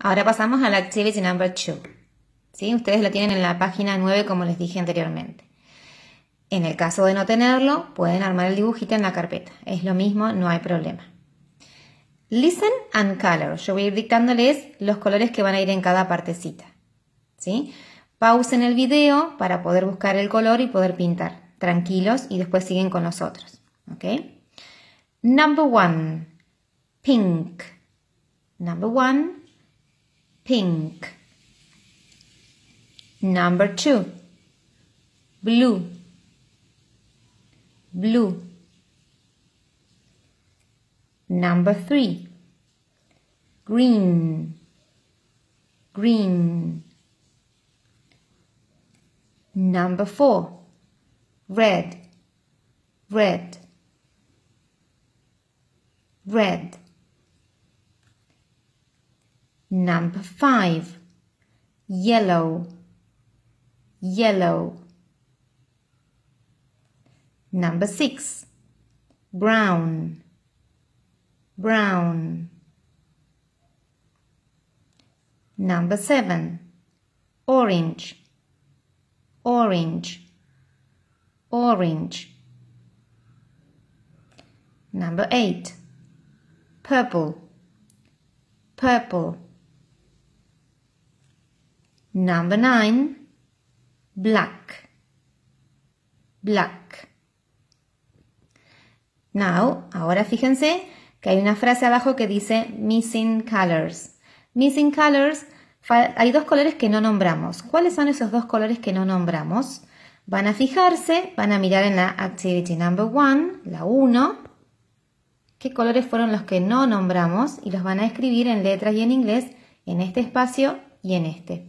Ahora pasamos a la activity number 2. Ustedes lo tienen en la página 9 como les dije anteriormente. En el caso de no tenerlo, pueden armar el dibujito en la carpeta. Es lo mismo, no hay problema. Listen and color. Yo voy a ir dictándoles los colores que van a ir en cada partecita. ¿Sí? Pausen el video para poder buscar el color y poder pintar. Tranquilos y después siguen con nosotros, ¿Ok? Number one. Pink. Number one. pink. Number two, blue, blue. Number three, green, green. Number four, red, red, red. Number five, yellow, yellow. Number six, brown, brown. Number seven, orange, orange, orange. Number eight, purple, purple. Number 9, black, black. Now, ahora fíjense que hay una frase abajo que dice missing colors. Missing colors, hay dos colores que no nombramos. ¿Cuáles son esos dos colores que no nombramos? Van a fijarse, van a mirar en la activity number one, la 1, qué colores fueron los que no nombramos y los van a escribir en letras y en inglés en este espacio y en este